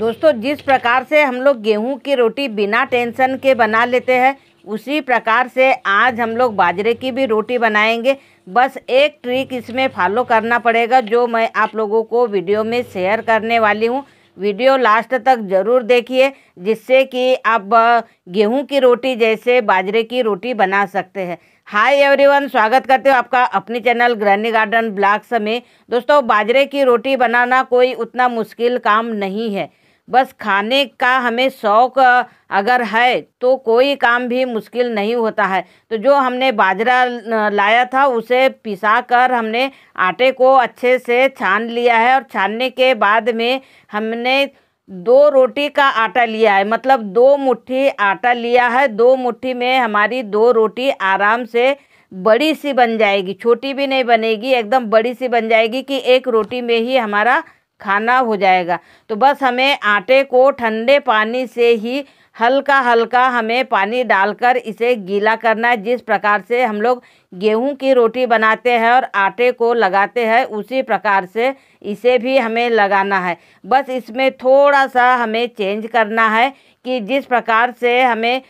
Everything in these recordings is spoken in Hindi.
दोस्तों जिस प्रकार से हम लोग गेहूं की रोटी बिना टेंशन के बना लेते हैं उसी प्रकार से आज हम लोग बाजरे की भी रोटी बनाएंगे बस एक ट्रिक इसमें फॉलो करना पड़ेगा जो मैं आप लोगों को वीडियो में शेयर करने वाली हूँ वीडियो लास्ट तक ज़रूर देखिए जिससे कि आप गेहूं की रोटी जैसे बाजरे की रोटी बना सकते हैं हाय एवरीवन स्वागत करते हो आपका अपने चैनल ग्रैनी गार्डन ब्लॉग्स में दोस्तों बाजरे की रोटी बनाना कोई उतना मुश्किल काम नहीं है बस खाने का हमें शौक अगर है तो कोई काम भी मुश्किल नहीं होता है तो जो हमने बाजरा लाया था उसे पिसा कर हमने आटे को अच्छे से छान लिया है और छानने के बाद में हमने दो रोटी का आटा लिया है मतलब दो मुट्ठी आटा लिया है दो मुट्ठी में हमारी दो रोटी आराम से बड़ी सी बन जाएगी छोटी भी नहीं बनेगी एकदम बड़ी सी बन जाएगी कि एक रोटी में ही हमारा खाना हो जाएगा तो बस हमें आटे को ठंडे पानी से ही हल्का हल्का हमें पानी डालकर इसे गीला करना है जिस प्रकार से हम लोग गेहूं की रोटी बनाते हैं और आटे को लगाते हैं उसी प्रकार से इसे भी हमें लगाना है बस इसमें थोड़ा सा हमें चेंज करना है कि जिस प्रकार से हमें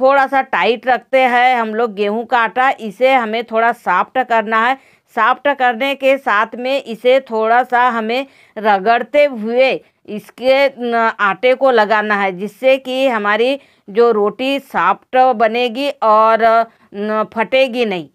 थोड़ा सा टाइट रखते हैं हम लोग गेहूं का आटा इसे हमें थोड़ा साफ्ट करना है साफ्ट करने के साथ में इसे थोड़ा सा हमें रगड़ते हुए इसके आटे को लगाना है जिससे कि हमारी जो रोटी साफ्ट बनेगी और फटेगी नहीं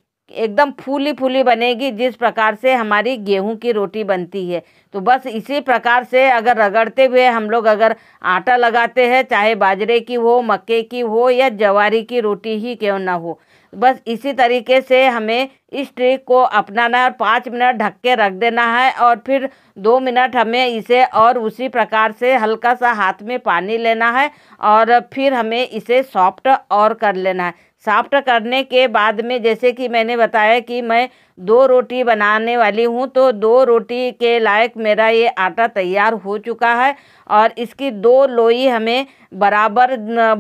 एकदम फूली फूली बनेगी जिस प्रकार से हमारी गेहूं की रोटी बनती है तो बस इसी प्रकार से अगर रगड़ते हुए हम लोग अगर आटा लगाते हैं चाहे बाजरे की हो मक्के की हो या जवारी की रोटी ही क्यों ना हो बस इसी तरीके से हमें इस ट्रिक को अपनाना है और पाँच मिनट ढक के रख देना है और फिर दो मिनट हमें इसे और उसी प्रकार से हल्का सा हाथ में पानी लेना है और फिर हमें इसे सॉफ्ट और कर लेना है सॉफ्ट करने के बाद में जैसे कि मैंने बताया कि मैं दो रोटी बनाने वाली हूँ तो दो रोटी के लायक मेरा ये आटा तैयार हो चुका है और इसकी दो लोई हमें बराबर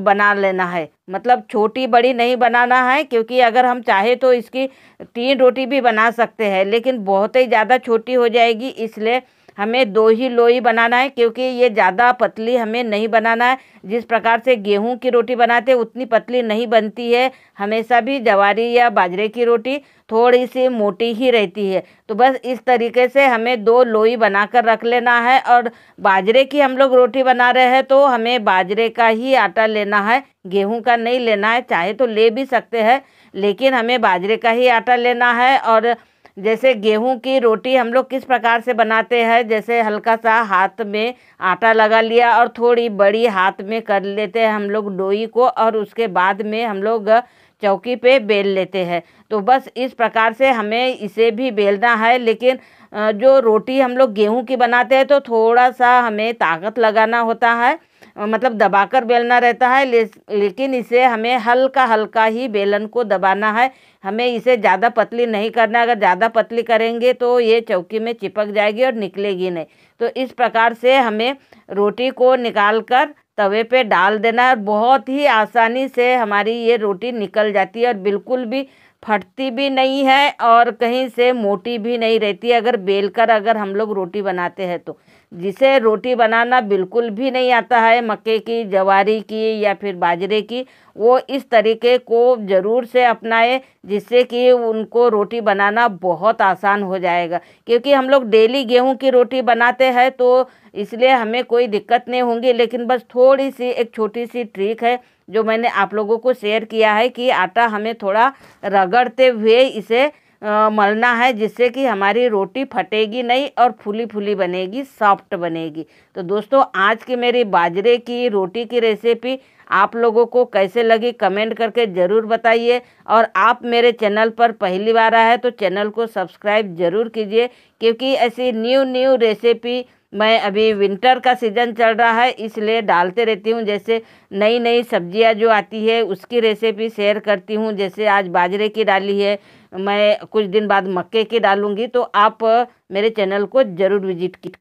बना लेना है मतलब छोटी बड़ी नहीं बनाना है क्योंकि अगर हम चाहे तो इसकी तीन रोटी भी बना सकते हैं लेकिन बहुत ही ज़्यादा छोटी हो जाएगी इसलिए हमें दो ही लोई बनाना है क्योंकि ये ज़्यादा पतली हमें नहीं बनाना है जिस प्रकार से गेहूं की रोटी बनाते उतनी पतली नहीं बनती है हमेशा भी जवारी या बाजरे की रोटी थोड़ी सी मोटी ही रहती है तो बस इस तरीके से हमें दो लोई बनाकर रख लेना है और बाजरे की हम लोग रोटी बना रहे हैं तो हमें बाजरे का ही आटा लेना है गेहूं का नहीं लेना है चाहे तो ले भी सकते हैं लेकिन हमें बाजरे का ही आटा लेना है और जैसे गेहूं की रोटी हम लोग किस प्रकार से बनाते हैं जैसे हल्का सा हाथ में आटा लगा लिया और थोड़ी बड़ी हाथ में कर लेते हैं हम लोग डोई को और उसके बाद में हम लोग चौकी पे बेल लेते हैं तो बस इस प्रकार से हमें इसे भी बेलना है लेकिन जो रोटी हम लोग गेहूं की बनाते हैं तो थोड़ा सा हमें ताकत लगाना होता है मतलब दबाकर बेलना रहता है ले, लेकिन इसे हमें हल्का हल्का ही बेलन को दबाना है हमें इसे ज़्यादा पतली नहीं करना अगर ज़्यादा पतली करेंगे तो ये चौकी में चिपक जाएगी और निकलेगी नहीं तो इस प्रकार से हमें रोटी को निकाल कर तवे पे डाल देना है और बहुत ही आसानी से हमारी ये रोटी निकल जाती है और बिल्कुल भी फटती भी नहीं है और कहीं से मोटी भी नहीं रहती अगर बेल कर अगर हम लोग रोटी बनाते हैं तो जिसे रोटी बनाना बिल्कुल भी नहीं आता है मक्के की जवारी की या फिर बाजरे की वो इस तरीके को ज़रूर से अपनाएं जिससे कि उनको रोटी बनाना बहुत आसान हो जाएगा क्योंकि हम लोग डेली गेहूं की रोटी बनाते हैं तो इसलिए हमें कोई दिक्कत नहीं होगी लेकिन बस थोड़ी सी एक छोटी सी ट्रिक है जो मैंने आप लोगों को शेयर किया है कि आटा हमें थोड़ा रगड़ते हुए इसे मलना है जिससे कि हमारी रोटी फटेगी नहीं और फूली फूली बनेगी सॉफ्ट बनेगी तो दोस्तों आज की मेरी बाजरे की रोटी की रेसिपी आप लोगों को कैसे लगी कमेंट करके ज़रूर बताइए और आप मेरे चैनल पर पहली बार आए हैं तो चैनल को सब्सक्राइब ज़रूर कीजिए क्योंकि ऐसी न्यू न्यू रेसिपी मैं अभी विंटर का सीज़न चल रहा है इसलिए डालते रहती हूँ जैसे नई नई सब्जियाँ जो आती है उसकी रेसिपी शेयर करती हूँ जैसे आज बाजरे की डाली है मैं कुछ दिन बाद मक्के की डालूँगी तो आप मेरे चैनल को ज़रूर विजिट की